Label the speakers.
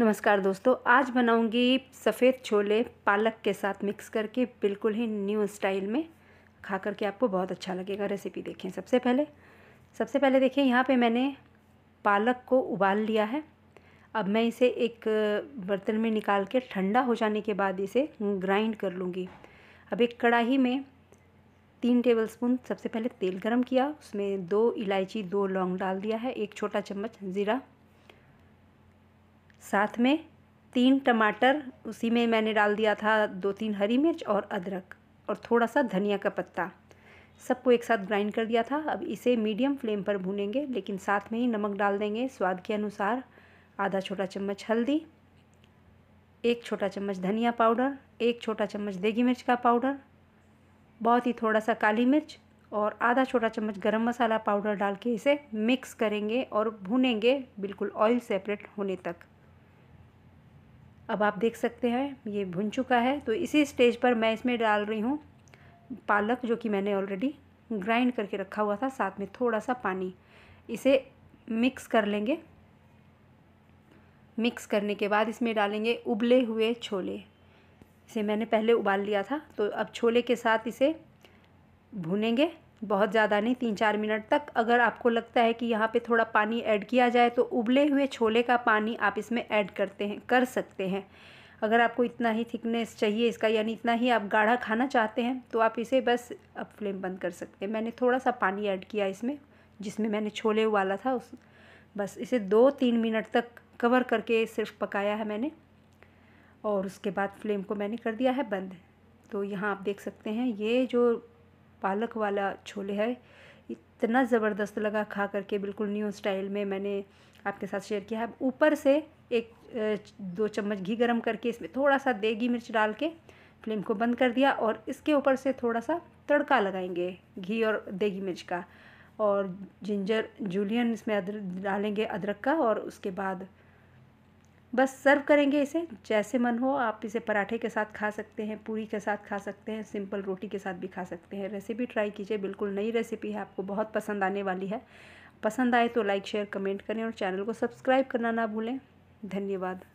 Speaker 1: नमस्कार दोस्तों आज बनाऊंगी सफ़ेद छोले पालक के साथ मिक्स करके बिल्कुल ही न्यू स्टाइल में खा करके आपको बहुत अच्छा लगेगा रेसिपी देखें सबसे पहले सबसे पहले देखें यहाँ पे मैंने पालक को उबाल लिया है अब मैं इसे एक बर्तन में निकाल के ठंडा हो जाने के बाद इसे ग्राइंड कर लूँगी अब एक कढ़ाही में तीन टेबल स्पून सबसे पहले तेल गरम किया उसमें दो इलायची दो लौंग डाल दिया है एक छोटा चम्मच ज़ीरा साथ में तीन टमाटर उसी में मैंने डाल दिया था दो तीन हरी मिर्च और अदरक और थोड़ा सा धनिया का पत्ता सबको एक साथ ग्राइंड कर दिया था अब इसे मीडियम फ्लेम पर भूनेंगे लेकिन साथ में ही नमक डाल देंगे स्वाद के अनुसार आधा छोटा चम्मच हल्दी एक छोटा चम्मच धनिया पाउडर एक छोटा चम्मच देगी मिर्च का पाउडर बहुत ही थोड़ा सा काली मिर्च और आधा छोटा चम्मच गरम मसाला पाउडर डाल के इसे मिक्स करेंगे और भूनेंगे बिल्कुल ऑयल सेपरेट होने तक अब आप देख सकते हैं ये भुन चुका है तो इसी स्टेज पर मैं इसमें डाल रही हूँ पालक जो कि मैंने ऑलरेडी ग्राइंड करके रखा हुआ था साथ में थोड़ा सा पानी इसे मिक्स कर लेंगे मिक्स करने के बाद इसमें डालेंगे उबले हुए छोले इसे मैंने पहले उबाल लिया था तो अब छोले के साथ इसे भुनेंगे बहुत ज़्यादा नहीं तीन चार मिनट तक अगर आपको लगता है कि यहाँ पे थोड़ा पानी ऐड किया जाए तो उबले हुए छोले का पानी आप इसमें ऐड करते हैं कर सकते हैं अगर आपको इतना ही थिकनेस चाहिए इसका यानी इतना ही आप गाढ़ा खाना चाहते हैं तो आप इसे बस अब फ्लेम बंद कर सकते हैं मैंने थोड़ा सा पानी ऐड किया इसमें जिसमें मैंने छोले उबाला था उस बस इसे दो तीन मिनट तक कवर करके सिर्फ पकाया है मैंने और उसके बाद फ्लेम को मैंने कर दिया है बंद तो यहाँ आप देख सकते हैं ये जो पालक वाला छोले है इतना ज़बरदस्त लगा खा करके बिल्कुल न्यू स्टाइल में मैंने आपके साथ शेयर किया है ऊपर से एक दो चम्मच घी गरम करके इसमें थोड़ा सा देगी मिर्च डाल के फ्लेम को बंद कर दिया और इसके ऊपर से थोड़ा सा तड़का लगाएंगे घी और देगी मिर्च का और जिंजर जूलियन इसमें अदर डालेंगे अदरक का और उसके बाद बस सर्व करेंगे इसे जैसे मन हो आप इसे पराठे के साथ खा सकते हैं पूरी के साथ खा सकते हैं सिंपल रोटी के साथ भी खा सकते हैं रेसिपी ट्राई कीजिए बिल्कुल नई रेसिपी है आपको बहुत पसंद आने वाली है पसंद आए तो लाइक शेयर कमेंट करें और चैनल को सब्सक्राइब करना ना भूलें धन्यवाद